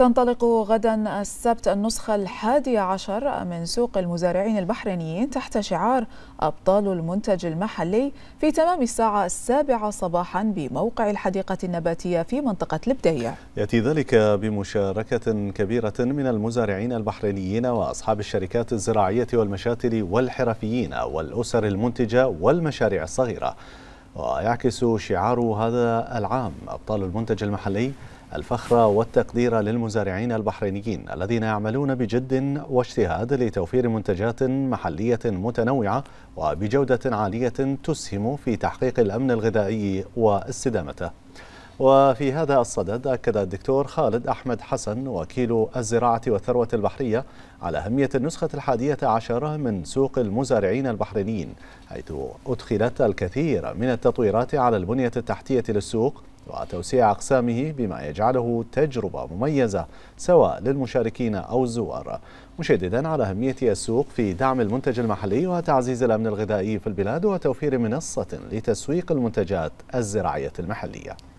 تنطلق غدا السبت النسخة الحادية عشر من سوق المزارعين البحرينيين تحت شعار أبطال المنتج المحلي في تمام الساعة السابعة صباحا بموقع الحديقة النباتية في منطقة لبدية يأتي ذلك بمشاركة كبيرة من المزارعين البحرينيين وأصحاب الشركات الزراعية والمشاتل والحرفيين والأسر المنتجة والمشاريع الصغيرة ويعكس شعار هذا العام أبطال المنتج المحلي الفخر والتقدير للمزارعين البحرينيين الذين يعملون بجد واجتهاد لتوفير منتجات محلية متنوعة وبجودة عالية تسهم في تحقيق الأمن الغذائي واستدامته وفي هذا الصدد أكد الدكتور خالد أحمد حسن وكيل الزراعة والثروة البحرية على أهمية النسخة الحادية عشرة من سوق المزارعين البحرينيين حيث أدخلت الكثير من التطويرات على البنية التحتية للسوق وتوسيع أقسامه بما يجعله تجربة مميزة سواء للمشاركين أو الزوار مشددا على أهمية السوق في دعم المنتج المحلي وتعزيز الأمن الغذائي في البلاد وتوفير منصة لتسويق المنتجات الزراعية المحلية